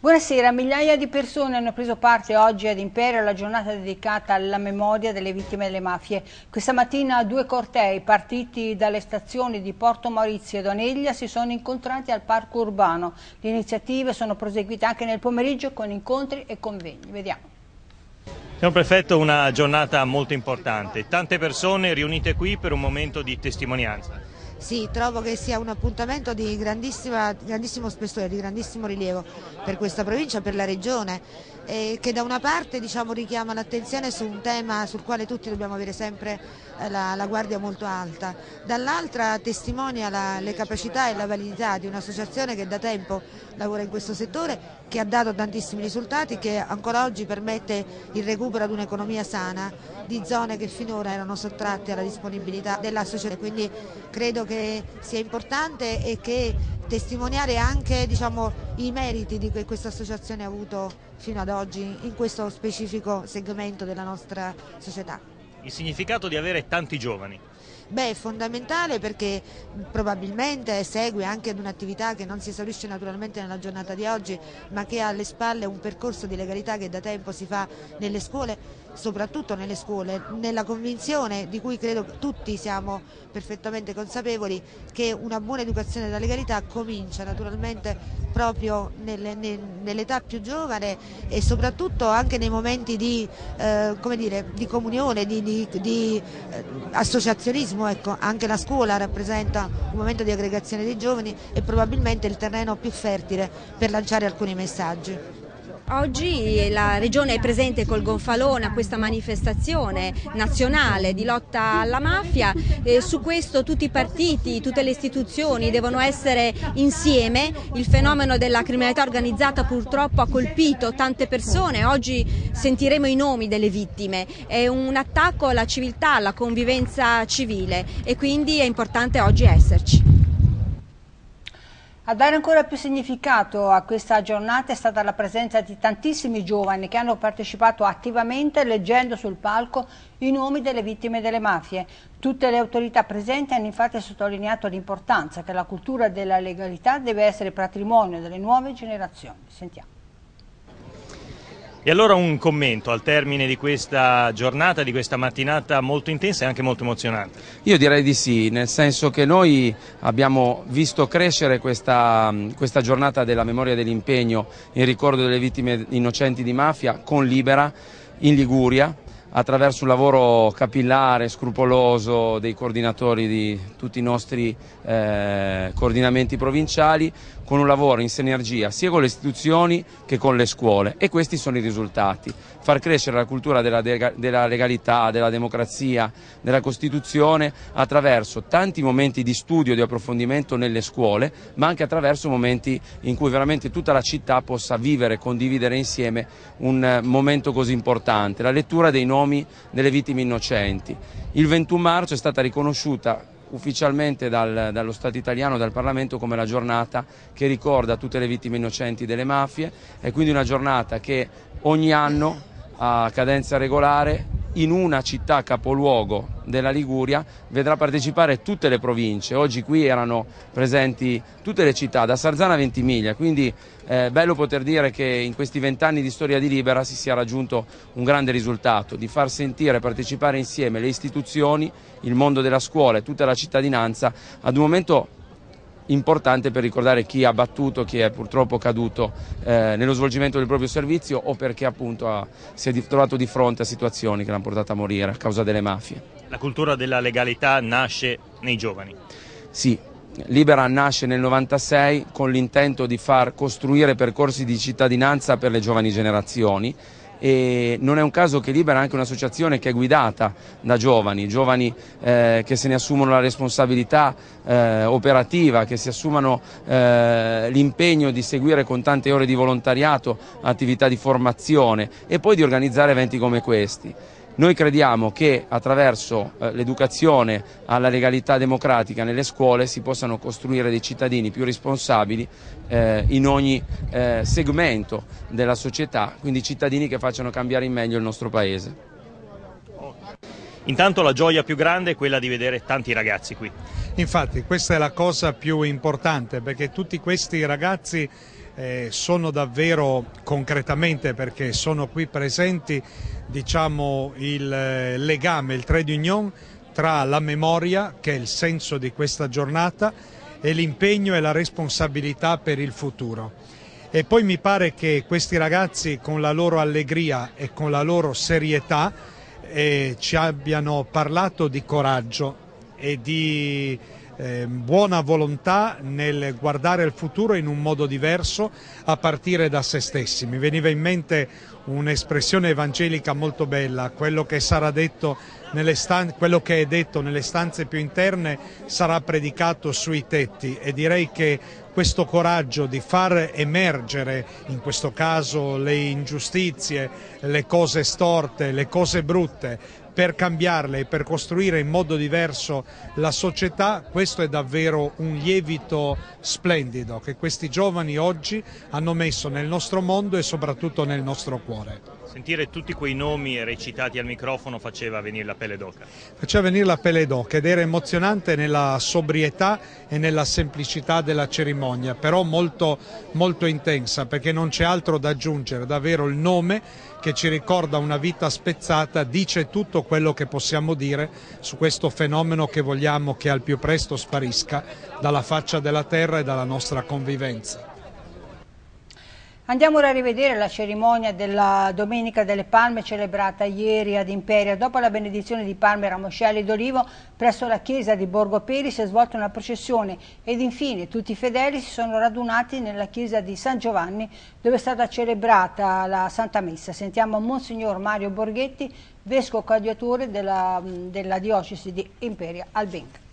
Buonasera, migliaia di persone hanno preso parte oggi ad Imperio alla giornata dedicata alla memoria delle vittime delle mafie. Questa mattina due cortei partiti dalle stazioni di Porto Maurizio e Doneglia si sono incontrati al parco urbano. Le iniziative sono proseguite anche nel pomeriggio con incontri e convegni. Vediamo. Signor Prefetto, una giornata molto importante. Tante persone riunite qui per un momento di testimonianza. Sì, trovo che sia un appuntamento di grandissimo spessore, di grandissimo rilievo per questa provincia, per la regione eh, che da una parte diciamo, richiama l'attenzione su un tema sul quale tutti dobbiamo avere sempre eh, la, la, guardia molto alta, dall'altra testimonia la, le capacità e la validità di un'associazione che da tempo lavora in questo settore, che ha dato tantissimi risultati, che ancora oggi permette il recupero ad un'economia sana di zone che finora erano sottratte alla disponibilità dell'associazione. Quindi credo che sia importante e che testimoniare anche diciamo, i meriti che questa associazione ha avuto fino ad oggi in questo specifico segmento della nostra società. Il significato di avere tanti giovani? Beh, è fondamentale perché probabilmente segue anche ad un'attività che non si esaurisce naturalmente nella giornata di oggi, ma che ha alle spalle un percorso di legalità che da tempo si fa nelle scuole soprattutto nelle scuole, nella convinzione di cui credo tutti siamo perfettamente consapevoli che una buona educazione della legalità comincia naturalmente proprio nell'età più giovane e soprattutto anche nei momenti di, eh, dire, di comunione, di, di, di eh, associazionismo, ecco, anche la scuola rappresenta un momento di aggregazione dei giovani e probabilmente il terreno più fertile per lanciare alcuni messaggi. Oggi la Regione è presente col gonfalone a questa manifestazione nazionale di lotta alla mafia, e su questo tutti i partiti, tutte le istituzioni devono essere insieme, il fenomeno della criminalità organizzata purtroppo ha colpito tante persone, oggi sentiremo i nomi delle vittime, è un attacco alla civiltà, alla convivenza civile e quindi è importante oggi esserci. A dare ancora più significato a questa giornata è stata la presenza di tantissimi giovani che hanno partecipato attivamente leggendo sul palco i nomi delle vittime delle mafie. Tutte le autorità presenti hanno infatti sottolineato l'importanza che la cultura della legalità deve essere patrimonio delle nuove generazioni. Sentiamo. E allora un commento al termine di questa giornata, di questa mattinata molto intensa e anche molto emozionante. Io direi di sì, nel senso che noi abbiamo visto crescere questa, questa giornata della memoria dell'impegno in ricordo delle vittime innocenti di mafia con Libera in Liguria, attraverso un lavoro capillare, scrupoloso dei coordinatori di tutti i nostri eh, coordinamenti provinciali, con un lavoro in sinergia sia con le istituzioni che con le scuole e questi sono i risultati. Far crescere la cultura della, della legalità, della democrazia, della Costituzione attraverso tanti momenti di studio e di approfondimento nelle scuole, ma anche attraverso momenti in cui veramente tutta la città possa vivere e condividere insieme un eh, momento così importante, la lettura dei nomi delle vittime innocenti. Il 21 marzo è stata riconosciuta ufficialmente dal, dallo Stato italiano, dal Parlamento, come la giornata che ricorda tutte le vittime innocenti delle mafie. È quindi una giornata che ogni anno a cadenza regolare in una città capoluogo della Liguria vedrà partecipare tutte le province. Oggi qui erano presenti tutte le città, da Sarzana a Ventimiglia, quindi è eh, bello poter dire che in questi vent'anni di storia di Libera si sia raggiunto un grande risultato, di far sentire e partecipare insieme le istituzioni, il mondo della scuola e tutta la cittadinanza ad un momento importante per ricordare chi ha battuto, chi è purtroppo caduto eh, nello svolgimento del proprio servizio o perché appunto ha, si è trovato di fronte a situazioni che l'hanno portato a morire a causa delle mafie. La cultura della legalità nasce nei giovani? Sì. Libera nasce nel 1996 con l'intento di far costruire percorsi di cittadinanza per le giovani generazioni e non è un caso che Libera è anche un'associazione che è guidata da giovani, giovani eh, che se ne assumono la responsabilità eh, operativa, che si assumano eh, l'impegno di seguire con tante ore di volontariato attività di formazione e poi di organizzare eventi come questi. Noi crediamo che attraverso eh, l'educazione alla legalità democratica nelle scuole si possano costruire dei cittadini più responsabili eh, in ogni eh, segmento della società, quindi cittadini che facciano cambiare in meglio il nostro Paese. Intanto la gioia più grande è quella di vedere tanti ragazzi qui. Infatti questa è la cosa più importante perché tutti questi ragazzi eh, sono davvero concretamente perché sono qui presenti diciamo, il eh, legame, il trade union tra la memoria, che è il senso di questa giornata, e l'impegno e la responsabilità per il futuro. E poi mi pare che questi ragazzi con la loro allegria e con la loro serietà eh, ci abbiano parlato di coraggio e di Ehm, buona volontà nel guardare il futuro in un modo diverso a partire da se stessi. Mi veniva in mente un'espressione evangelica molto bella, quello che sarà detto Stan- quello che è detto nelle stanze più interne sarà predicato sui tetti e direi che questo coraggio di far emergere in questo caso le ingiustizie, le cose storte, le cose brutte, per cambiarle e per costruire in modo diverso la società, questo è davvero un lievito splendido che questi giovani oggi hanno messo nel nostro mondo e soprattutto nel nostro cuore. Sentire tutti quei nomi recitati al microfono faceva venire la pelle d'oca. Faceva venire la pelle d'oca ed era emozionante nella sobrietà e nella semplicità della cerimonia, però molto, molto intensa perché non c'è altro da aggiungere, davvero il nome che ci ricorda una vita spezzata, dice tutto quello che possiamo dire su questo fenomeno che vogliamo che al più presto sparisca dalla faccia della terra e dalla nostra convivenza. Andiamo ora a rivedere la cerimonia della Domenica delle Palme celebrata ieri ad Imperia. Dopo la benedizione di Palme, Ramoscelli d'Olivo, presso la chiesa di Borgo Peri si è svolta una processione ed infine tutti i fedeli si sono radunati nella chiesa di San Giovanni dove è stata celebrata la Santa Messa. Sentiamo Monsignor Mario Borghetti, vescovo coadiutore della, della diocesi di Imperia Albenca.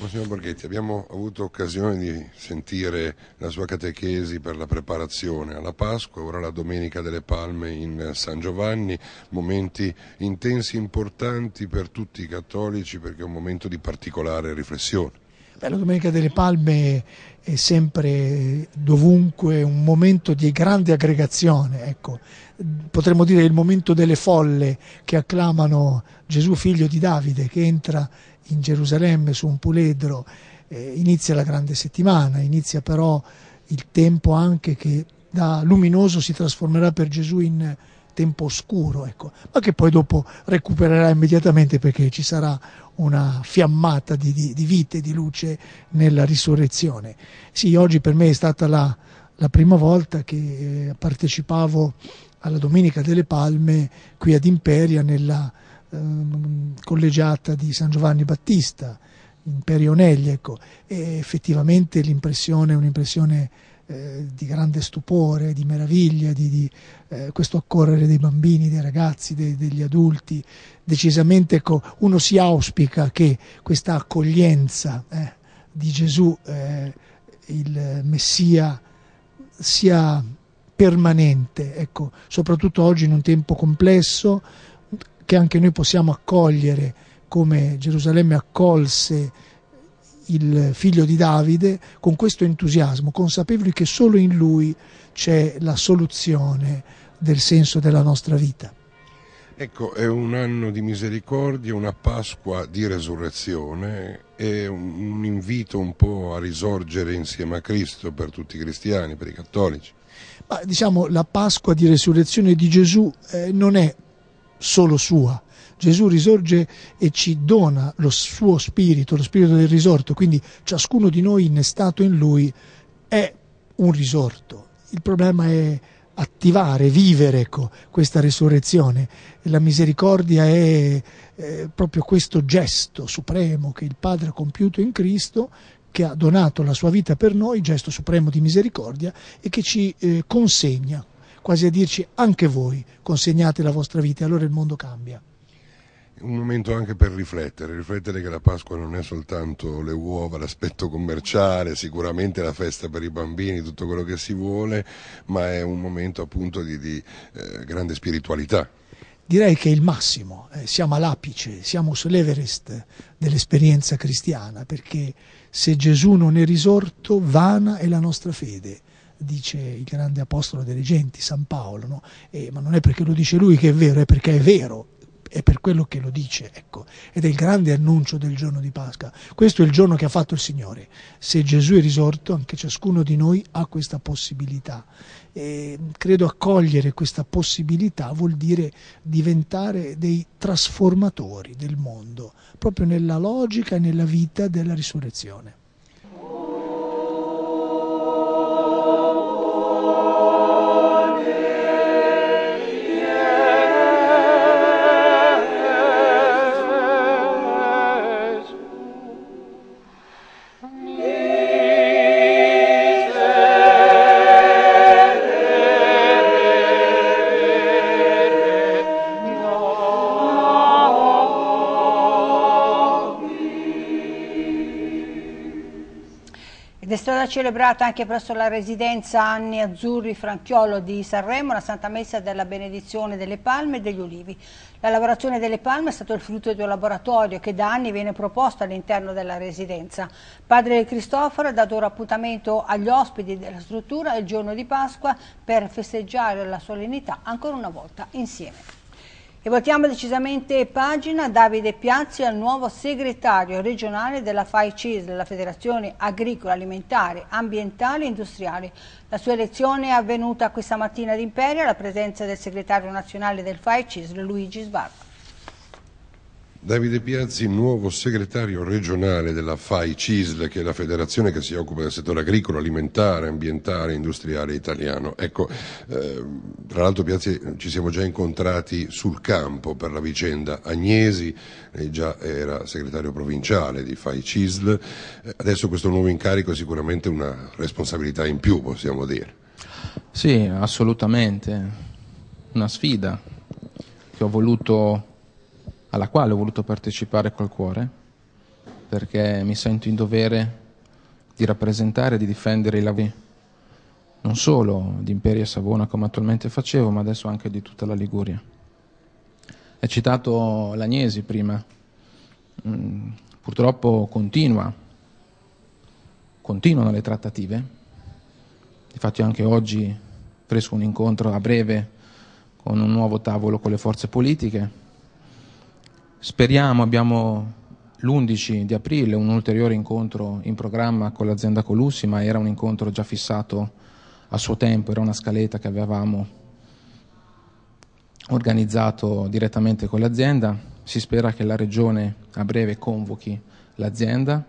Monsignor Borghetti, abbiamo avuto occasione di sentire la sua catechesi per la preparazione alla Pasqua, ora la Domenica delle Palme in San Giovanni, momenti intensi, e importanti per tutti i cattolici perché è un momento di particolare riflessione. la Domenica delle Palme è sempre dovunque un momento di grande aggregazione, ecco. potremmo dire il momento delle folle che acclamano Gesù figlio di Davide che entra in Gerusalemme su un puledro, eh, inizia la grande settimana, inizia però il tempo anche che da luminoso si trasformerà per Gesù in tempo oscuro, ecco, ma che poi dopo recupererà immediatamente perché ci sarà una fiammata di, di, di vite, di luce nella risurrezione. Sì, oggi per me è stata la, la prima volta che eh, partecipavo alla Domenica delle Palme qui ad Imperia nella Ehm, collegiata di San Giovanni Battista, in Perionelli, ecco, e effettivamente l'impressione è un'impressione eh, di grande stupore, di meraviglia, di, di eh, questo accorrere dei bambini, dei ragazzi, dei, degli adulti, decisamente ecco, uno si auspica che questa accoglienza eh, di Gesù, eh, il Messia, sia permanente, ecco, soprattutto oggi in un tempo complesso, che anche noi possiamo accogliere come Gerusalemme accolse il figlio di Davide con questo entusiasmo, consapevoli che solo in lui c'è la soluzione del senso della nostra vita. Ecco, è un anno di misericordia, una Pasqua di resurrezione, è un invito un po' a risorgere insieme a Cristo per tutti i cristiani, per i cattolici. Ma diciamo la Pasqua di resurrezione di Gesù eh, non è solo sua. Gesù risorge e ci dona lo suo spirito, lo spirito del risorto, quindi ciascuno di noi innestato in lui è un risorto. Il problema è attivare, vivere ecco, questa risurrezione. La misericordia è, è eh, proprio questo gesto supremo che il Padre ha compiuto in Cristo, che ha donato la sua vita per noi, gesto supremo di misericordia, e che ci eh, consegna quasi a dirci anche voi consegnate la vostra vita, allora il mondo cambia un momento anche per riflettere, riflettere che la Pasqua non è soltanto le uova, l'aspetto commerciale, sicuramente la festa per i bambini, tutto quello che si vuole, ma è un momento appunto di, di eh, grande spiritualità. Direi che è il massimo, eh, siamo all'apice, siamo sull'Everest dell'esperienza cristiana, perché se Gesù non è risorto, vana è la nostra fede dice il grande apostolo delle genti, San Paolo, no? eh, ma non è perché lo dice lui che è vero, è perché è vero, è per quello che lo dice, ecco, ed è il grande annuncio del giorno di Pasqua. Questo è il giorno che ha fatto il Signore. Se Gesù è risorto, anche ciascuno di noi ha questa possibilità. E credo accogliere questa possibilità vuol dire diventare dei trasformatori del mondo, proprio nella logica e nella vita della risurrezione. stata celebrata anche presso la residenza Anni Azzurri Franchiolo di Sanremo la Santa Messa della Benedizione delle Palme e degli Ulivi. La lavorazione delle palme è stato il frutto di un laboratorio che da anni viene proposto all'interno della residenza. Padre Cristoforo ha dato un appuntamento agli ospiti della struttura il giorno di Pasqua per festeggiare la solennità ancora una volta insieme. E voltiamo decisamente pagina Davide Piazzi al nuovo segretario regionale della FAICIS, la Federazione Agricola Alimentare, Ambientale e Industriale. La sua elezione è avvenuta questa mattina ad Imperia alla presenza del segretario nazionale del FAICIS, Luigi Sbarco. Davide Piazzi, nuovo segretario regionale della FAI CISL, che è la federazione che si occupa del settore agricolo, alimentare, ambientale, industriale italiano. Ecco, eh, tra l'altro Piazzi ci siamo già incontrati sul campo per la vicenda Agnesi, lei già era segretario provinciale di FAI CISL, adesso questo nuovo incarico è sicuramente una responsabilità in più, possiamo dire. Sì, assolutamente, una sfida che ho voluto alla quale ho voluto partecipare col cuore, perché mi sento in dovere di rappresentare e di difendere i lavori non solo di Imperia Savona come attualmente facevo, ma adesso anche di tutta la Liguria. È citato l'Agnesi prima, mm, purtroppo continua, continuano le trattative, infatti anche oggi fresco un incontro a breve con un nuovo tavolo con le forze politiche, Speriamo, abbiamo l'11 di aprile un ulteriore incontro in programma con l'azienda Colussi, ma era un incontro già fissato a suo tempo, era una scaletta che avevamo organizzato direttamente con l'azienda. Si spera che la Regione a breve convochi l'azienda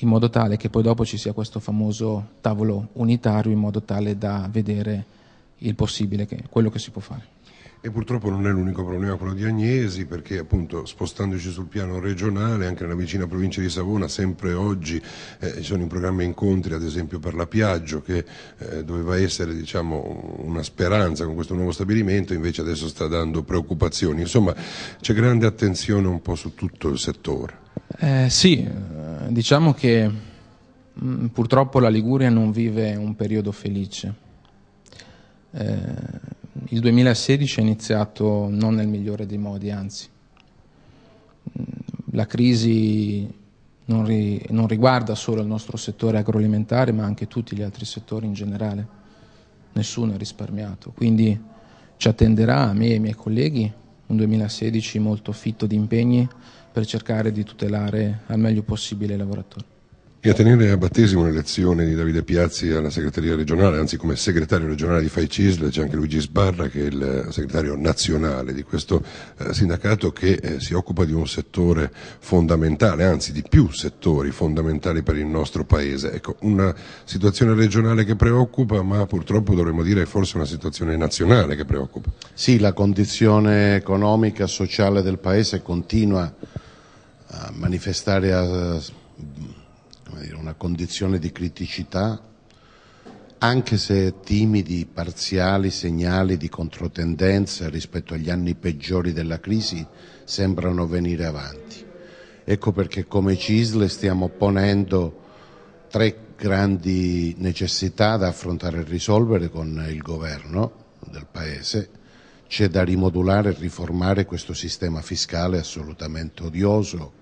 in modo tale che poi dopo ci sia questo famoso tavolo unitario in modo tale da vedere il possibile, che, quello che si può fare e purtroppo non è l'unico problema quello di Agnesi perché appunto spostandoci sul piano regionale anche nella vicina provincia di Savona sempre oggi eh, sono in programma incontri ad esempio per la Piaggio che eh, doveva essere diciamo, una speranza con questo nuovo stabilimento invece adesso sta dando preoccupazioni insomma c'è grande attenzione un po' su tutto il settore eh, sì eh, diciamo che mh, mm, purtroppo la Liguria non vive un periodo felice eh il 2016 è iniziato non nel migliore dei modi, anzi. La crisi non, ri, non riguarda solo il nostro settore agroalimentare, ma anche tutti gli altri settori in generale. Nessuno è risparmiato, quindi ci attenderà a me e ai miei colleghi un 2016 molto fitto di impegni per cercare di tutelare al meglio possibile i lavoratori a tenere a battesimo l'elezione di Davide Piazzi alla segreteria regionale, anzi come segretario regionale di Fai Cisl c'è anche Luigi Sbarra che è il eh, segretario nazionale di questo eh, sindacato che eh, si occupa di un settore fondamentale, anzi di più settori fondamentali per il nostro paese. Ecco, una situazione regionale che preoccupa, ma purtroppo dovremmo dire forse una situazione nazionale che preoccupa. Sì, la condizione economica e sociale del paese continua a manifestare a una condizione di criticità, anche se timidi, parziali segnali di controtendenza rispetto agli anni peggiori della crisi sembrano venire avanti. Ecco perché come CISLE stiamo ponendo tre grandi necessità da affrontare e risolvere con il governo del Paese. C'è da rimodulare e riformare questo sistema fiscale assolutamente odioso,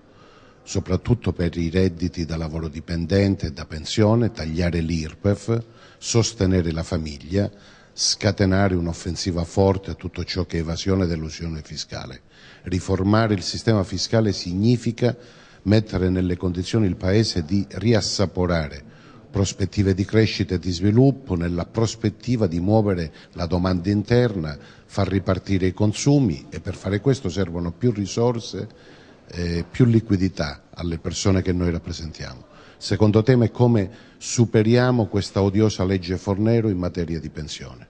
soprattutto per i redditi da lavoro dipendente e da pensione, tagliare l'IRPEF, sostenere la famiglia, scatenare un'offensiva forte a tutto ciò che è evasione ed elusione fiscale. Riformare il sistema fiscale significa mettere nelle condizioni il Paese di riassaporare prospettive di crescita e di sviluppo nella prospettiva di muovere la domanda interna, far ripartire i consumi e per fare questo servono più risorse eh, più liquidità alle persone che noi rappresentiamo. Il secondo tema è come superiamo questa odiosa legge Fornero in materia di pensione.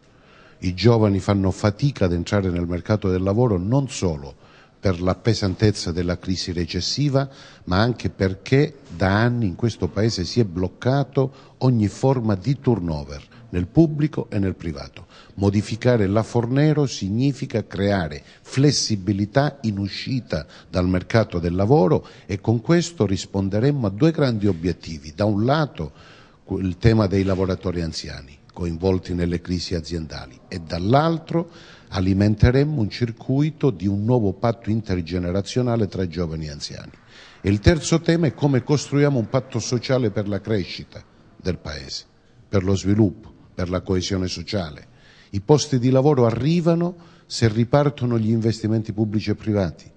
I giovani fanno fatica ad entrare nel mercato del lavoro non solo per la pesantezza della crisi recessiva, ma anche perché da anni in questo Paese si è bloccato ogni forma di turnover nel pubblico e nel privato. Modificare la Fornero significa creare flessibilità in uscita dal mercato del lavoro e con questo risponderemmo a due grandi obiettivi. Da un lato il tema dei lavoratori anziani coinvolti nelle crisi aziendali e dall'altro alimenteremmo un circuito di un nuovo patto intergenerazionale tra giovani e anziani. E il terzo tema è come costruiamo un patto sociale per la crescita del Paese, per lo sviluppo, per la coesione sociale i posti di lavoro arrivano se ripartono gli investimenti pubblici e privati.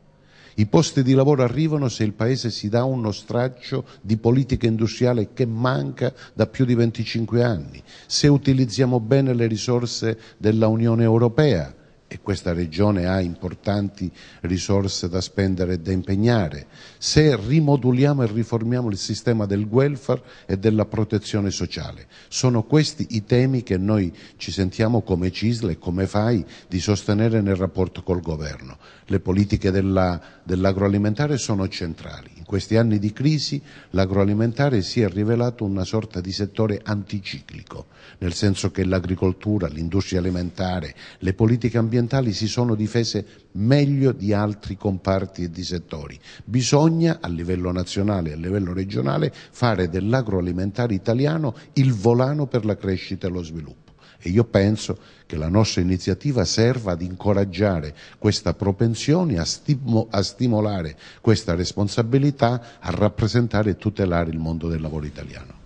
I posti di lavoro arrivano se il Paese si dà uno straccio di politica industriale che manca da più di 25 anni, se utilizziamo bene le risorse dell'Unione Europea, e questa regione ha importanti risorse da spendere e da impegnare, se rimoduliamo e riformiamo il sistema del welfare e della protezione sociale. Sono questi i temi che noi ci sentiamo come CISL e come FAI di sostenere nel rapporto col governo le politiche dell'agroalimentare sono centrali. In questi anni di crisi l'agroalimentare si è rivelato una sorta di settore anticiclico, nel senso che l'agricoltura, l'industria alimentare, le politiche ambientali si sono difese meglio di altri comparti e di settori. Bisogna a livello nazionale e a livello regionale fare dell'agroalimentare italiano il volano per la crescita e lo sviluppo e io penso che la nostra iniziativa serva ad incoraggiare questa propensione, a, stimo, a stimolare questa responsabilità, a rappresentare e tutelare il mondo del lavoro italiano.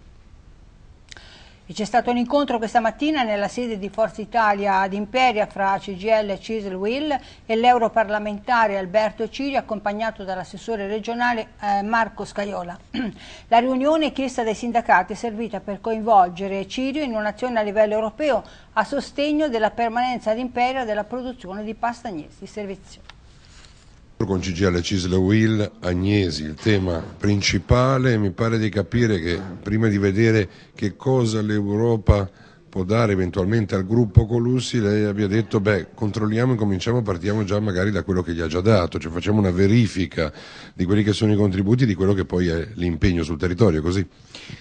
C'è stato un incontro questa mattina nella sede di Forza Italia ad Imperia fra CGL Cisl Will e l'europarlamentare Alberto Ciri accompagnato dall'assessore regionale eh, Marco Scaiola. La riunione chiesta dai sindacati è servita per coinvolgere Cirio in un'azione a livello europeo a sostegno della permanenza ad Imperia della produzione di pasta agnese. Servizio. Con CGL Cisle Will, Agnesi, il tema principale mi pare di capire che prima di vedere che cosa l'Europa può dare eventualmente al gruppo Colussi, lei abbia detto beh controlliamo e cominciamo, partiamo già magari da quello che gli ha già dato, cioè facciamo una verifica di quelli che sono i contributi, di quello che poi è l'impegno sul territorio, così?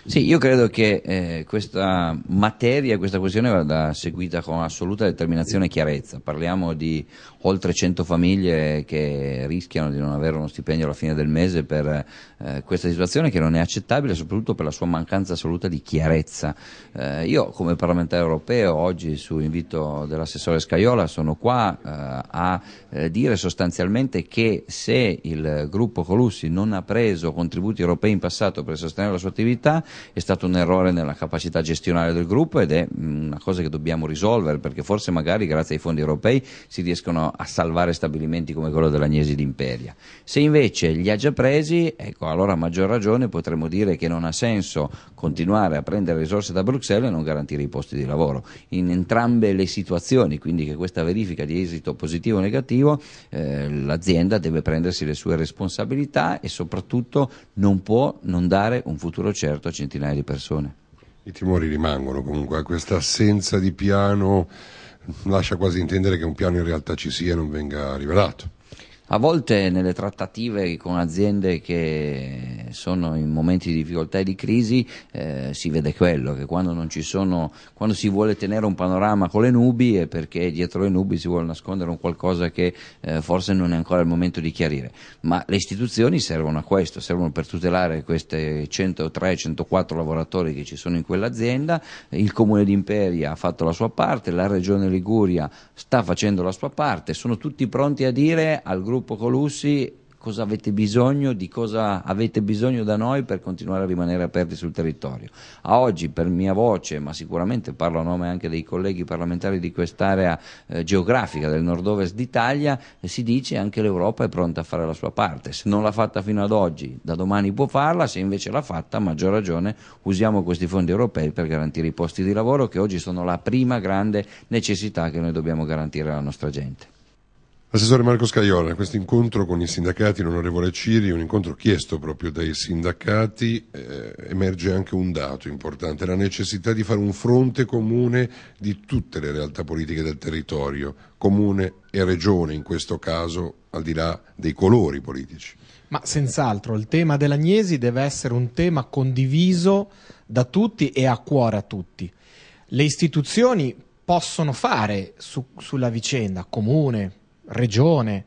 Sì, io credo che eh, questa materia, questa questione vada seguita con assoluta determinazione e chiarezza, parliamo di oltre 100 famiglie che rischiano di non avere uno stipendio alla fine del mese per eh, questa situazione che non è accettabile soprattutto per la sua mancanza assoluta di chiarezza. Eh, io come parlamentare europeo oggi su invito dell'assessore Scaiola sono qua eh, a eh, dire sostanzialmente che se il gruppo Colussi non ha preso contributi europei in passato per sostenere la sua attività è stato un errore nella capacità gestionale del gruppo ed è mm, una cosa che dobbiamo risolvere perché forse magari grazie ai fondi europei si riescono a salvare stabilimenti come quello dell'Agnesi d'Imperia. Se invece li ha già presi, ecco, allora a maggior ragione potremmo dire che non ha senso continuare a prendere risorse da Bruxelles e non garantire i posti di lavoro. In entrambe le situazioni, quindi che questa verifica di esito positivo o negativo, eh, l'azienda deve prendersi le sue responsabilità e soprattutto non può non dare un futuro certo a centinaia di persone. I timori rimangono comunque a questa assenza di piano lascia quasi intendere che un piano in realtà ci sia e non venga rivelato. A volte nelle trattative con aziende che sono in momenti di difficoltà e di crisi eh, si vede quello, che quando, sono, quando, si vuole tenere un panorama con le nubi è perché dietro le nubi si vuole nascondere un qualcosa che eh, forse non è ancora il momento di chiarire. Ma le istituzioni servono a questo, servono per tutelare questi 103-104 lavoratori che ci sono in quell'azienda, il Comune di Imperia ha fatto la sua parte, la Regione Liguria sta facendo la sua parte, sono tutti pronti a dire al gruppo gruppo Colussi cosa avete bisogno, di cosa avete bisogno da noi per continuare a rimanere aperti sul territorio. A oggi, per mia voce, ma sicuramente parlo a nome anche dei colleghi parlamentari di quest'area eh, geografica del nord-ovest d'Italia, eh, si dice anche l'Europa è pronta a fare la sua parte. Se non l'ha fatta fino ad oggi, da domani può farla, se invece l'ha fatta, a maggior ragione usiamo questi fondi europei per garantire i posti di lavoro che oggi sono la prima grande necessità che noi dobbiamo garantire alla nostra gente. Assessore Marco Scaiola, questo incontro con i sindacati, l'onorevole Ciri, un incontro chiesto proprio dai sindacati, eh, emerge anche un dato importante, la necessità di fare un fronte comune di tutte le realtà politiche del territorio, comune e regione in questo caso, al di là dei colori politici. Ma senz'altro il tema dell'Agnesi deve essere un tema condiviso da tutti e a cuore a tutti. Le istituzioni possono fare su, sulla vicenda comune, regione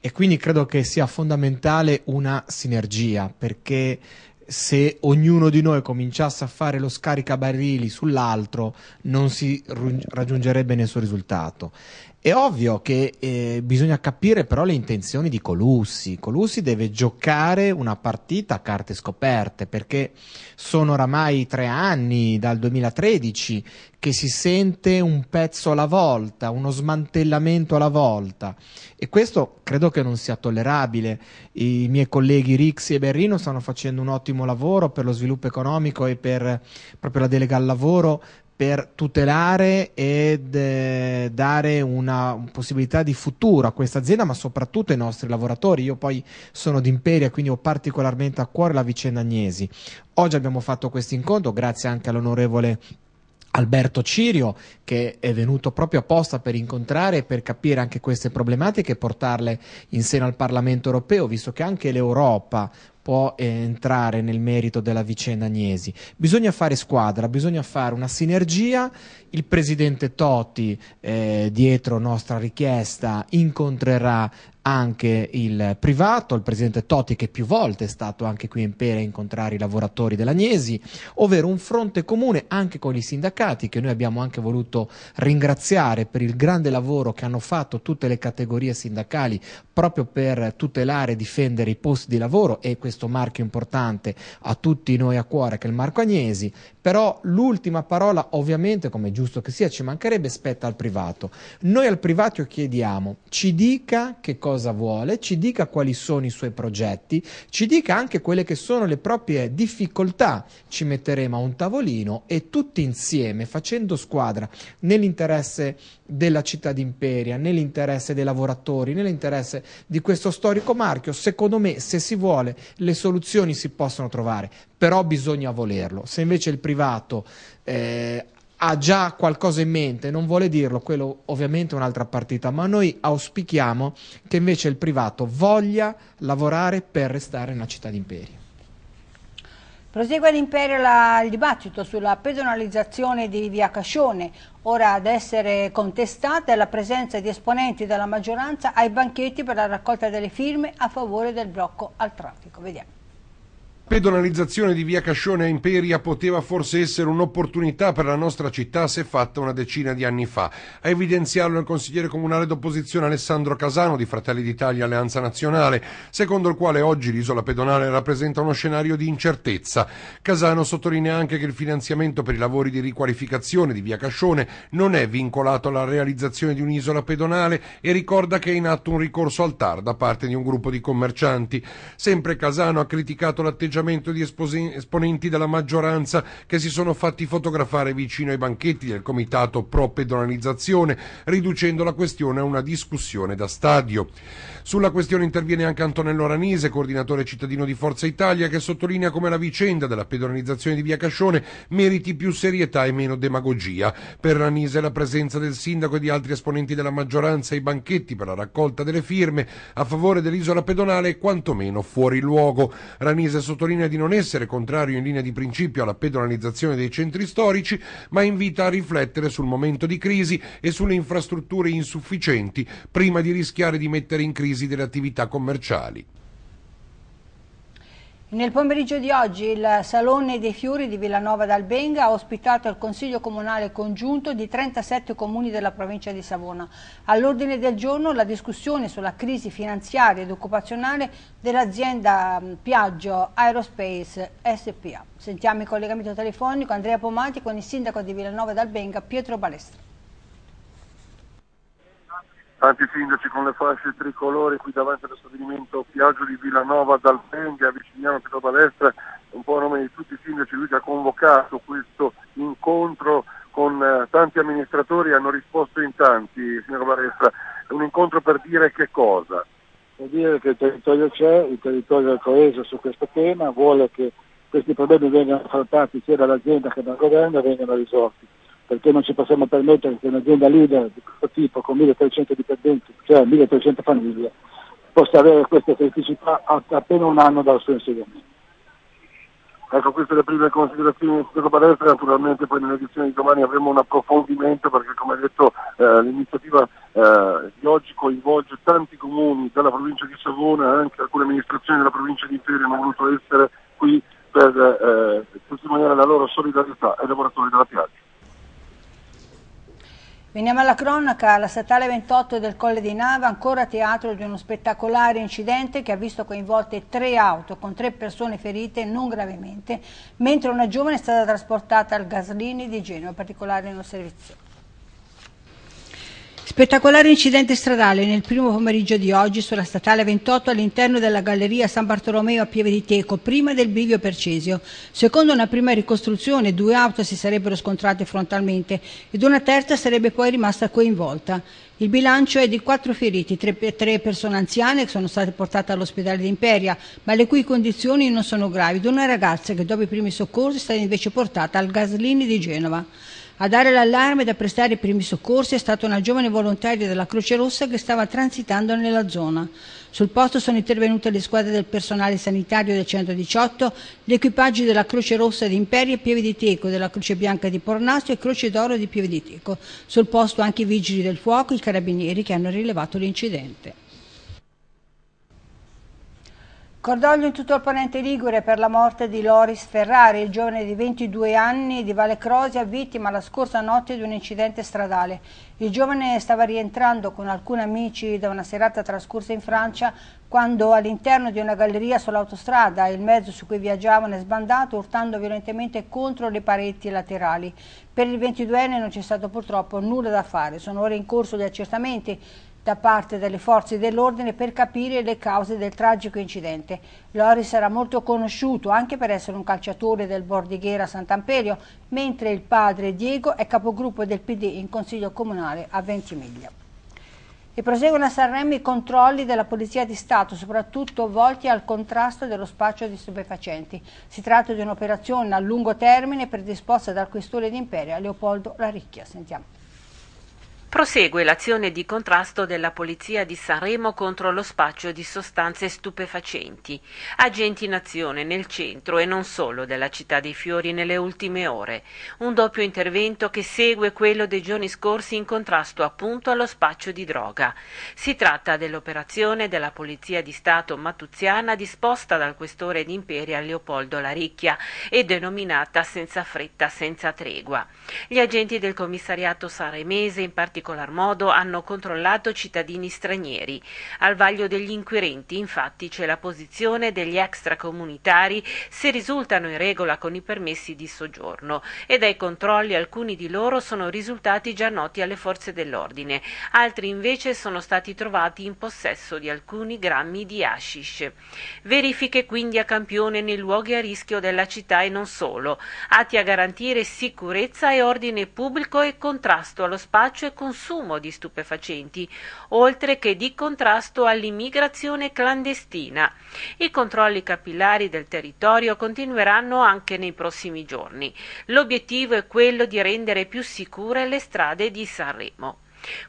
e quindi credo che sia fondamentale una sinergia perché se ognuno di noi cominciasse a fare lo scaricabarili sull'altro non si raggiungerebbe nessun risultato è ovvio che eh, bisogna capire però le intenzioni di Colussi. Colussi deve giocare una partita a carte scoperte perché sono oramai tre anni dal 2013 che si sente un pezzo alla volta, uno smantellamento alla volta e questo credo che non sia tollerabile. I miei colleghi Rixi e Berrino stanno facendo un ottimo lavoro per lo sviluppo economico e per proprio la delega al lavoro per tutelare ed eh, dare una possibilità di futuro a questa azienda, ma soprattutto ai nostri lavoratori. Io poi sono d'Imperia, quindi ho particolarmente a cuore la vicenda Agnesi. Oggi abbiamo fatto questo incontro, grazie anche all'onorevole Alberto Cirio, che è venuto proprio apposta per incontrare e per capire anche queste problematiche e portarle in seno al Parlamento europeo, visto che anche l'Europa può eh, entrare nel merito della vicenda Agnesi. Bisogna fare squadra, bisogna fare una sinergia. Il presidente Toti, eh, dietro nostra richiesta, incontrerà anche il privato, il presidente Totti che più volte è stato anche qui in Pera a incontrare i lavoratori dell'Agnesi, ovvero un fronte comune anche con i sindacati che noi abbiamo anche voluto ringraziare per il grande lavoro che hanno fatto tutte le categorie sindacali proprio per tutelare e difendere i posti di lavoro e questo marchio importante a tutti noi a cuore che è il Marco Agnesi, però l'ultima parola ovviamente come è giusto che sia ci mancherebbe spetta al privato. Noi al privato chiediamo ci dica che cosa cosa vuole, ci dica quali sono i suoi progetti, ci dica anche quelle che sono le proprie difficoltà. Ci metteremo a un tavolino e tutti insieme, facendo squadra, nell'interesse della città d'Imperia, nell'interesse dei lavoratori, nell'interesse di questo storico marchio, secondo me, se si vuole, le soluzioni si possono trovare, però bisogna volerlo. Se invece il privato eh, ha già qualcosa in mente, non vuole dirlo, quello ovviamente è un'altra partita, ma noi auspichiamo che invece il privato voglia lavorare per restare nella città d'imperio. Prosegue l'imperio il dibattito sulla pedonalizzazione di Via Cascione, ora ad essere contestata è la presenza di esponenti della maggioranza ai banchetti per la raccolta delle firme a favore del blocco al traffico. Vediamo pedonalizzazione di via Cascione a Imperia poteva forse essere un'opportunità per la nostra città se fatta una decina di anni fa. A evidenziarlo il consigliere comunale d'opposizione Alessandro Casano di Fratelli d'Italia Alleanza Nazionale, secondo il quale oggi l'isola pedonale rappresenta uno scenario di incertezza. Casano sottolinea anche che il finanziamento per i lavori di riqualificazione di via Cascione non è vincolato alla realizzazione di un'isola pedonale e ricorda che è in atto un ricorso al TAR da parte di un gruppo di commercianti. Sempre Casano ha criticato l'atteggiamento atteggiamento di esponenti della maggioranza che si sono fatti fotografare vicino ai banchetti del comitato pro-pedonalizzazione, riducendo la questione a una discussione da stadio. Sulla questione interviene anche Antonello Ranise, coordinatore cittadino di Forza Italia, che sottolinea come la vicenda della pedonalizzazione di via Cascione meriti più serietà e meno demagogia. Per Ranise la presenza del sindaco e di altri esponenti della maggioranza ai banchetti per la raccolta delle firme a favore dell'isola pedonale è quantomeno fuori luogo. Ranise sottolinea sottolinea di non essere contrario in linea di principio alla pedonalizzazione dei centri storici, ma invita a riflettere sul momento di crisi e sulle infrastrutture insufficienti prima di rischiare di mettere in crisi delle attività commerciali. Nel pomeriggio di oggi il Salone dei Fiori di Villanova d'Albenga ha ospitato il Consiglio Comunale Congiunto di 37 comuni della provincia di Savona. All'ordine del giorno la discussione sulla crisi finanziaria ed occupazionale dell'azienda mm, Piaggio Aerospace SPA. Sentiamo il collegamento telefonico Andrea Pomati con il Sindaco di Villanova d'Albenga Pietro Balestra tanti sindaci con le fasce tricolori qui davanti allo stabilimento Piaggio di Villanova, dal Vendi a Vicignano, Pietro Balestra, un po' a nome di tutti i sindaci, lui che ha convocato questo incontro con eh, tanti amministratori, hanno risposto in tanti, signor Balestra, è un incontro per dire che cosa? Per dire che il territorio c'è, il territorio è coeso su questo tema, vuole che questi problemi vengano affrontati sia dall'azienda che dal governo e vengano risolti perché non ci possiamo permettere che un'azienda leader di questo tipo con 1300 dipendenti, cioè 1300 famiglie, possa avere questa criticità appena un anno dal suo insediamento. Ecco, queste sono le prime considerazioni del palestra, naturalmente poi nell'edizione di domani avremo un approfondimento perché come detto eh, l'iniziativa eh, di oggi coinvolge tanti comuni dalla provincia di Savona, anche alcune amministrazioni della provincia di Imperia hanno voluto essere qui per eh, testimoniare la loro solidarietà ai lavoratori della piazza. Veniamo alla cronaca, la statale 28 del Colle di Nava, ancora teatro di uno spettacolare incidente che ha visto coinvolte tre auto con tre persone ferite non gravemente, mentre una giovane è stata trasportata al Gaslini di Genova, particolare in un servizio. Spettacolare incidente stradale nel primo pomeriggio di oggi sulla statale 28 all'interno della galleria San Bartolomeo a Pieve di Teco, prima del bivio per Cesio. Secondo una prima ricostruzione, due auto si sarebbero scontrate frontalmente ed una terza sarebbe poi rimasta coinvolta. Il bilancio è di quattro feriti, tre, tre persone anziane che sono state portate all'ospedale di Imperia, ma le cui condizioni non sono gravi, ed una ragazza che dopo i primi soccorsi è stata invece portata al Gaslini di Genova. A dare l'allarme ed a prestare i primi soccorsi è stata una giovane volontaria della Croce Rossa che stava transitando nella zona. Sul posto sono intervenute le squadre del personale sanitario del 118, gli equipaggi della Croce Rossa di Imperia e Pieve di Teco, della Croce Bianca di Pornastro e Croce d'Oro di Pieve di Teco. Sul posto anche i vigili del fuoco i carabinieri che hanno rilevato l'incidente. Cordoglio in tutto il ponente Ligure per la morte di Loris Ferrari, il giovane di 22 anni di Valle Crosia, vittima la scorsa notte di un incidente stradale. Il giovane stava rientrando con alcuni amici da una serata trascorsa in Francia quando all'interno di una galleria sull'autostrada il mezzo su cui viaggiavano è sbandato urtando violentemente contro le pareti laterali. Per il 22enne non c'è stato purtroppo nulla da fare, sono ora in corso gli accertamenti da parte delle forze dell'ordine per capire le cause del tragico incidente. Lori sarà molto conosciuto anche per essere un calciatore del Bordighera Sant'Amperio, mentre il padre Diego è capogruppo del PD in Consiglio Comunale a Ventimiglia. E proseguono a Sanremo i controlli della Polizia di Stato, soprattutto volti al contrasto dello spaccio di stupefacenti. Si tratta di un'operazione a lungo termine predisposta dal questore d'imperia Leopoldo Laricchia. Sentiamo. Prosegue l'azione di contrasto della polizia di Sanremo contro lo spaccio di sostanze stupefacenti. Agenti in azione nel centro e non solo della città dei fiori nelle ultime ore. Un doppio intervento che segue quello dei giorni scorsi in contrasto appunto allo spaccio di droga. Si tratta dell'operazione della polizia di Stato Matuziana disposta dal questore d'Imperia Leopoldo Laricchia e denominata Senza fretta, senza tregua. Gli agenti del commissariato sanremese in particolare particolar modo hanno controllato cittadini stranieri. Al vaglio degli inquirenti, infatti, c'è la posizione degli extracomunitari se risultano in regola con i permessi di soggiorno e dai controlli alcuni di loro sono risultati già noti alle forze dell'ordine, altri invece sono stati trovati in possesso di alcuni grammi di hashish. Verifiche quindi a campione nei luoghi a rischio della città e non solo, atti a garantire sicurezza e ordine pubblico e contrasto allo spaccio e consumo consumo di stupefacenti, oltre che di contrasto all'immigrazione clandestina. I controlli capillari del territorio continueranno anche nei prossimi giorni. L'obiettivo è quello di rendere più sicure le strade di Sanremo.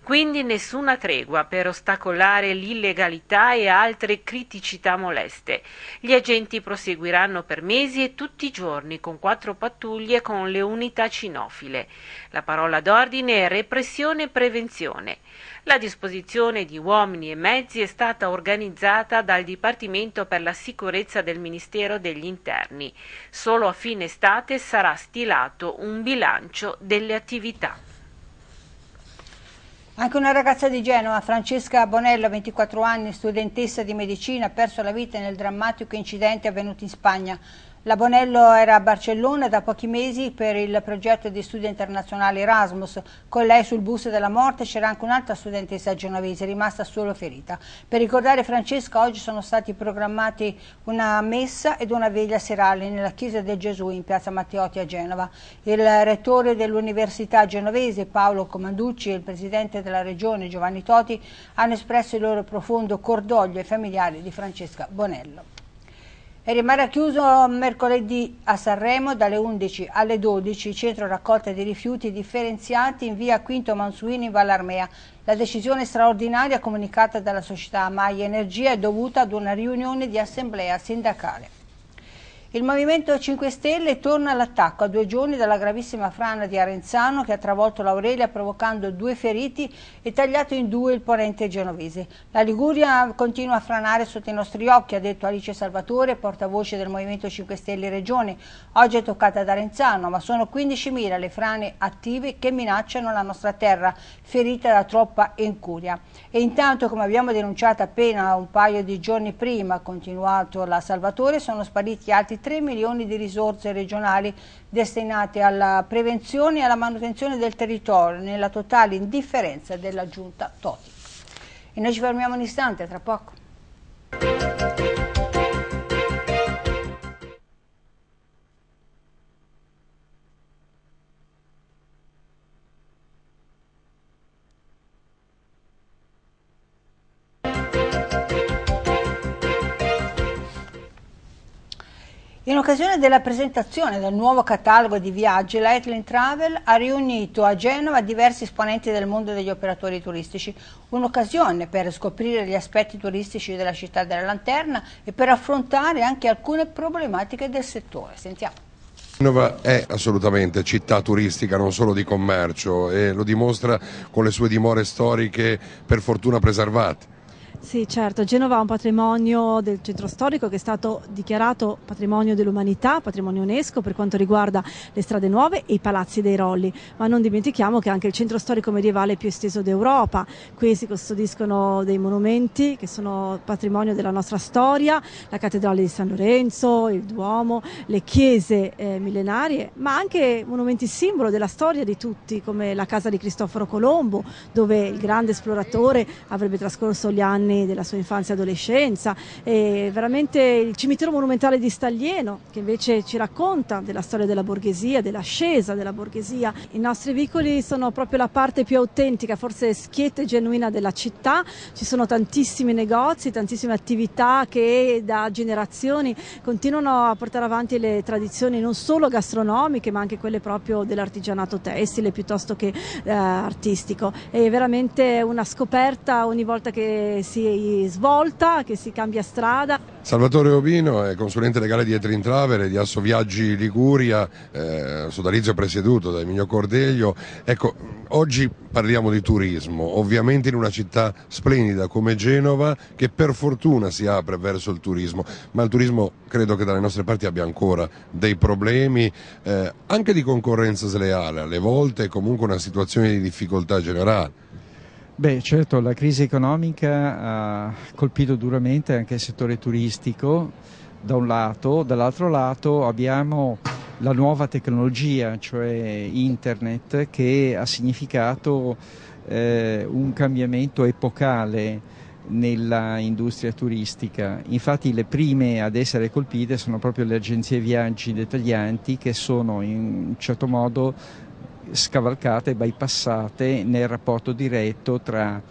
Quindi nessuna tregua per ostacolare l'illegalità e altre criticità moleste. Gli agenti proseguiranno per mesi e tutti i giorni con quattro pattuglie con le unità cinofile. La parola d'ordine è repressione e prevenzione. La disposizione di uomini e mezzi è stata organizzata dal Dipartimento per la sicurezza del Ministero degli Interni. Solo a fine estate sarà stilato un bilancio delle attività. Anche una ragazza di Genova, Francesca Bonello, 24 anni, studentessa di medicina, ha perso la vita nel drammatico incidente avvenuto in Spagna. La Bonello era a Barcellona da pochi mesi per il progetto di studio internazionale Erasmus. Con lei sul bus della morte c'era anche un'altra studentessa genovese rimasta solo ferita. Per ricordare Francesca oggi sono stati programmati una messa ed una veglia serale nella chiesa del Gesù in piazza Matteotti a Genova. Il rettore dell'università genovese Paolo Comanducci e il presidente della regione Giovanni Toti hanno espresso il loro profondo cordoglio ai familiari di Francesca Bonello e rimarrà chiuso mercoledì a Sanremo dalle 11 alle 12 centro raccolta di rifiuti differenziati in via Quinto Mansuini in Vallarmea. La decisione straordinaria comunicata dalla società Mai Energia è dovuta ad una riunione di assemblea sindacale. Il Movimento 5 Stelle torna all'attacco a due giorni dalla gravissima frana di Arenzano che ha travolto l'Aurelia provocando due feriti e tagliato in due il ponente genovese. La Liguria continua a franare sotto i nostri occhi, ha detto Alice Salvatore, portavoce del Movimento 5 Stelle Regione. Oggi è toccata ad Arenzano, ma sono 15.000 le frane attive che minacciano la nostra terra, ferita da troppa incuria. E intanto, come abbiamo denunciato appena un paio di giorni prima, ha continuato la Salvatore, sono spariti altri 3 milioni di risorse regionali destinate alla prevenzione e alla manutenzione del territorio nella totale indifferenza della giunta Toti. E noi ci fermiamo un istante, tra poco. occasione della presentazione del nuovo catalogo di viaggi, l'Aitland Travel ha riunito a Genova diversi esponenti del mondo degli operatori turistici, un'occasione per scoprire gli aspetti turistici della città della lanterna e per affrontare anche alcune problematiche del settore. Sentiamo. Genova è assolutamente città turistica, non solo di commercio, e lo dimostra con le sue dimore storiche per fortuna preservate. Sì, certo, Genova ha un patrimonio del centro storico che è stato dichiarato patrimonio dell'umanità, patrimonio UNESCO per quanto riguarda le strade nuove e i palazzi dei Rolli, ma non dimentichiamo che è anche il centro storico medievale più esteso d'Europa. Qui si custodiscono dei monumenti che sono patrimonio della nostra storia, la cattedrale di San Lorenzo, il Duomo, le chiese eh, millenarie, ma anche monumenti simbolo della storia di tutti, come la casa di Cristoforo Colombo, dove il grande esploratore avrebbe trascorso gli anni anni della sua infanzia e adolescenza, e veramente il cimitero monumentale di Staglieno che invece ci racconta della storia della borghesia, dell'ascesa della borghesia. I nostri vicoli sono proprio la parte più autentica, forse schietta e genuina della città, ci sono tantissimi negozi, tantissime attività che da generazioni continuano a portare avanti le tradizioni non solo gastronomiche ma anche quelle proprio dell'artigianato tessile piuttosto che eh, artistico. È veramente una scoperta ogni volta che si si svolta, che si cambia strada. Salvatore Ovino è consulente legale di Etrin Travel e di Asso Viaggi Liguria, eh, sodalizio presieduto da Emilio Cordeglio. Ecco, oggi parliamo di turismo, ovviamente in una città splendida come Genova che per fortuna si apre verso il turismo, ma il turismo credo che dalle nostre parti abbia ancora dei problemi, eh, anche di concorrenza sleale, alle volte comunque una situazione di difficoltà generale. Beh, certo, la crisi economica ha colpito duramente anche il settore turistico, da un lato, dall'altro lato abbiamo la nuova tecnologia, cioè internet, che ha significato eh, un cambiamento epocale nella industria turistica. Infatti le prime ad essere colpite sono proprio le agenzie viaggi dettaglianti che sono in un certo modo scavalcate, bypassate nel rapporto diretto tra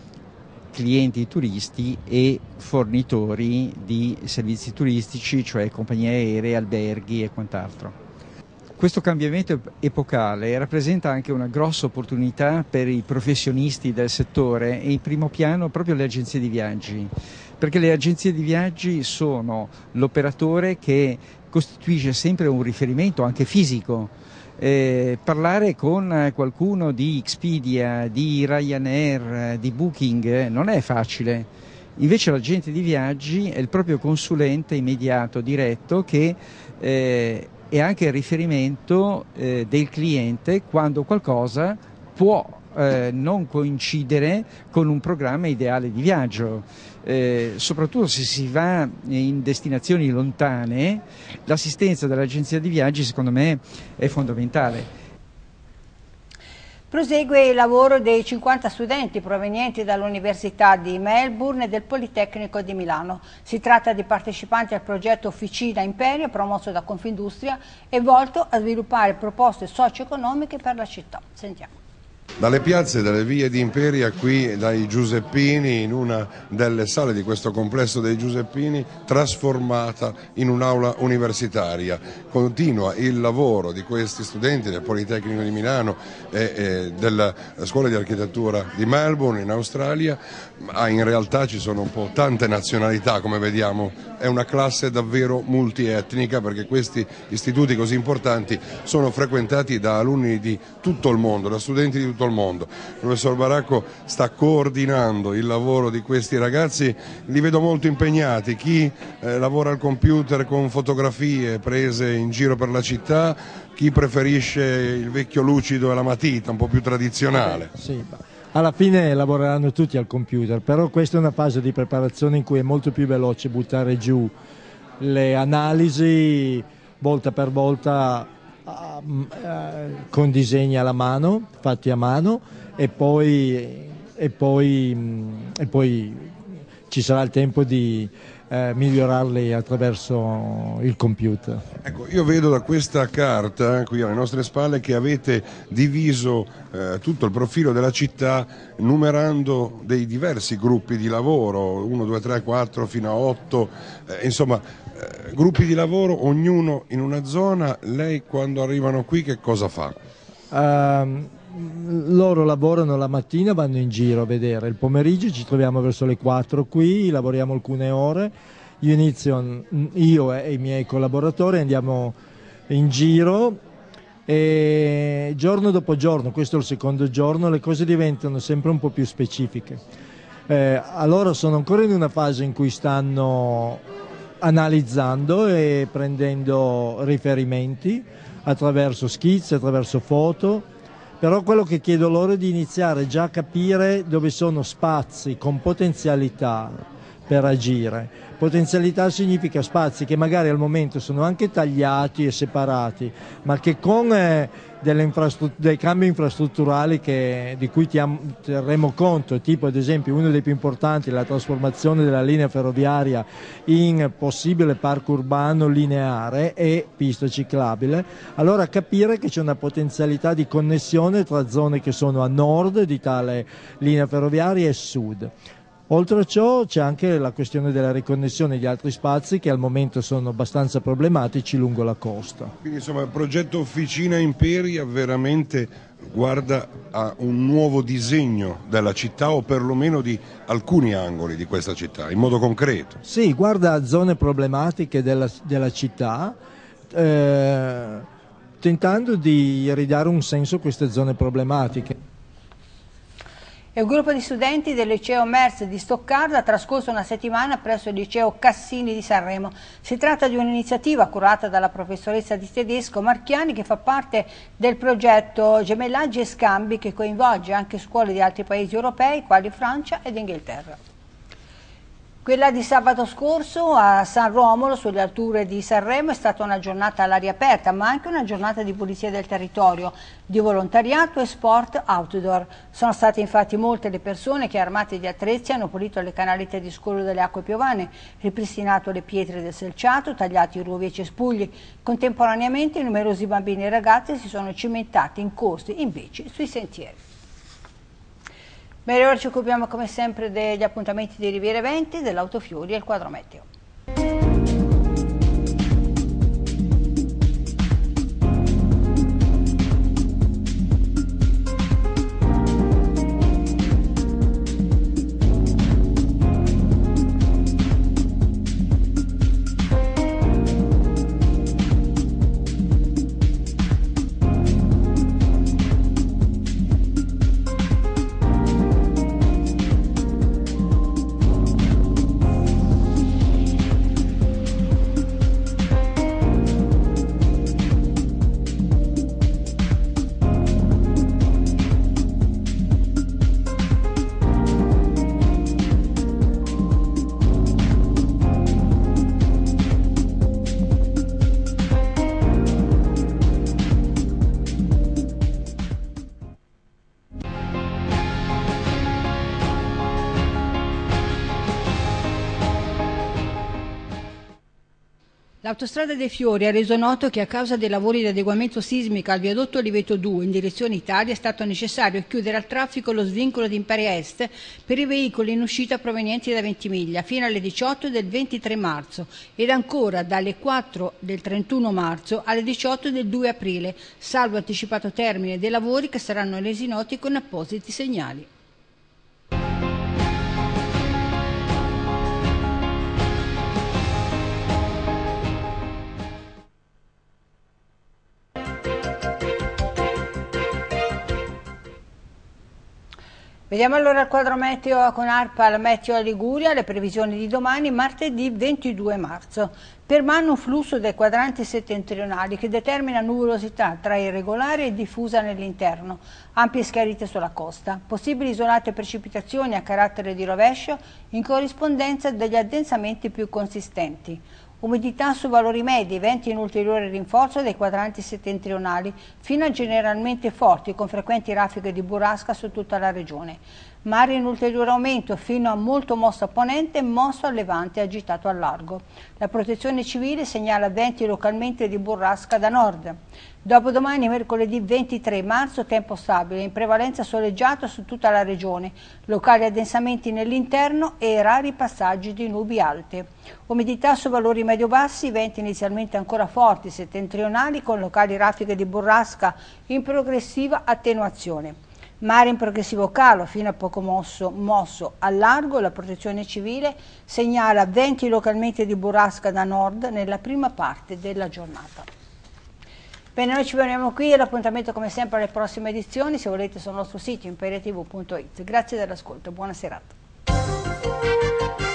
clienti turisti e fornitori di servizi turistici, cioè compagnie aeree, alberghi e quant'altro. Questo cambiamento epocale rappresenta anche una grossa opportunità per i professionisti del settore e in primo piano proprio le agenzie di viaggi, perché le agenzie di viaggi sono l'operatore che costituisce sempre un riferimento anche fisico eh, parlare con eh, qualcuno di Expedia, di Ryanair, eh, di Booking eh, non è facile. Invece l'agente di viaggi è il proprio consulente immediato, diretto, che eh, è anche il riferimento eh, del cliente quando qualcosa può eh, non coincidere con un programma ideale di viaggio. Eh, soprattutto se si va in destinazioni lontane, l'assistenza dell'agenzia di viaggi secondo me è fondamentale. Prosegue il lavoro dei 50 studenti provenienti dall'Università di Melbourne e del Politecnico di Milano. Si tratta di partecipanti al progetto Officina Imperio promosso da Confindustria e volto a sviluppare proposte socio-economiche per la città. Sentiamo. Dalle piazze, dalle vie di Imperia, qui dai Giuseppini, in una delle sale di questo complesso dei Giuseppini, trasformata in un'aula universitaria. Continua il lavoro di questi studenti del Politecnico di Milano e, della Scuola di Architettura di Melbourne in Australia. ma in realtà ci sono un po' tante nazionalità, come vediamo. È una classe davvero multietnica perché questi istituti così importanti sono frequentati da alunni di tutto il mondo, da studenti di tutto il mondo tutto il mondo. Il professor Baracco sta coordinando il lavoro di questi ragazzi, li vedo molto impegnati, chi eh, lavora al computer con fotografie prese in giro per la città, chi preferisce il vecchio lucido e la matita, un po' più tradizionale. Eh, sì, alla fine lavoreranno tutti al computer, però questa è una fase di preparazione in cui è molto più veloce buttare giù le analisi volta per volta eh, con disegni alla mano, fatti a mano e poi, e poi, mm, e poi ci sarà il tempo di eh, migliorarli attraverso il computer. Ecco, io vedo da questa carta eh, qui alle nostre spalle che avete diviso eh, tutto il profilo della città numerando dei diversi gruppi di lavoro, 1, 2, 3, 4 fino a 8, eh, insomma eh, gruppi di lavoro, ognuno in una zona, lei quando arrivano qui che cosa fa? Um, loro lavorano la mattina, vanno in giro a vedere, il pomeriggio ci troviamo verso le 4 qui, lavoriamo alcune ore, io, inizio, mm, io e i miei collaboratori andiamo in giro e giorno dopo giorno, questo è il secondo giorno, le cose diventano sempre un po' più specifiche. Eh, allora sono ancora in una fase in cui stanno analizzando e prendendo riferimenti attraverso schizze, attraverso foto, però quello che chiedo loro è di iniziare già a capire dove sono spazi con potenzialità per agire. Potenzialità significa spazi che magari al momento sono anche tagliati e separati, ma che con eh, dei cambi infrastrutturali che, di cui terremo conto, tipo ad esempio uno dei più importanti, la trasformazione della linea ferroviaria in possibile parco urbano lineare e pista ciclabile, allora capire che c'è una potenzialità di connessione tra zone che sono a nord di tale linea ferroviaria e sud. Oltre a ciò c'è anche la questione della riconnessione di altri spazi che al momento sono abbastanza problematici lungo la costa. Quindi insomma il progetto Officina Imperia veramente guarda a un nuovo disegno della città o perlomeno di alcuni angoli di questa città, in modo concreto. Sì, guarda a zone problematiche della, della città. Eh, tentando di ridare un senso a queste zone problematiche e un gruppo di studenti del liceo MERS di Stoccarda ha trascorso una settimana presso il liceo Cassini di Sanremo. Si tratta di un'iniziativa curata dalla professoressa di tedesco Marchiani che fa parte del progetto Gemellaggi e Scambi che coinvolge anche scuole di altri paesi europei quali Francia ed Inghilterra. Quella di sabato scorso a San Romolo, sulle alture di Sanremo, è stata una giornata all'aria aperta, ma anche una giornata di pulizia del territorio, di volontariato e sport outdoor. Sono state infatti molte le persone che armate di attrezzi hanno pulito le canalette di scolo delle acque piovane, ripristinato le pietre del selciato, tagliato i ruovi e cespugli. Contemporaneamente numerosi bambini e ragazze si sono cimentati in corsi invece sui sentieri. Bene, ora ci occupiamo come sempre degli appuntamenti di Riviera Eventi, dell'Autofiori e il quadro meteo. l'autostrada dei Fiori ha reso noto che a causa dei lavori di adeguamento sismico al viadotto Oliveto 2 in direzione Italia è stato necessario chiudere al traffico lo svincolo di Imperia Est per i veicoli in uscita provenienti da Ventimiglia fino alle 18 del 23 marzo ed ancora dalle 4 del 31 marzo alle 18 del 2 aprile, salvo anticipato termine dei lavori che saranno resi noti con appositi segnali. Vediamo allora il quadro meteo con Arpa, ARPAL Meteo a Liguria, le previsioni di domani, martedì 22 marzo. Permane un flusso dei quadranti settentrionali che determina nuvolosità tra irregolare e diffusa nell'interno, ampie schiarite sulla costa, possibili isolate precipitazioni a carattere di rovescio in corrispondenza degli addensamenti più consistenti. Umidità su valori medi, venti in ulteriore rinforzo dei quadranti settentrionali, fino a generalmente forti, con frequenti raffiche di burrasca su tutta la regione mare in ulteriore aumento fino a molto mosso a ponente, mosso a levante e agitato a largo. La protezione civile segnala venti localmente di burrasca da nord. Dopodomani, mercoledì 23 marzo, tempo stabile, in prevalenza soleggiato su tutta la regione, locali addensamenti nell'interno e rari passaggi di nubi alte. Umidità su valori medio-bassi, venti inizialmente ancora forti, settentrionali, con locali raffiche di burrasca in progressiva attenuazione. Mare in progressivo calo, fino a poco mosso, mosso a largo, la protezione civile segnala venti localmente di burrasca da nord nella prima parte della giornata. Bene, noi ci vediamo qui, e l'appuntamento come sempre alle prossime edizioni, se volete sul nostro sito imperiatv.it. Grazie dell'ascolto, buona serata.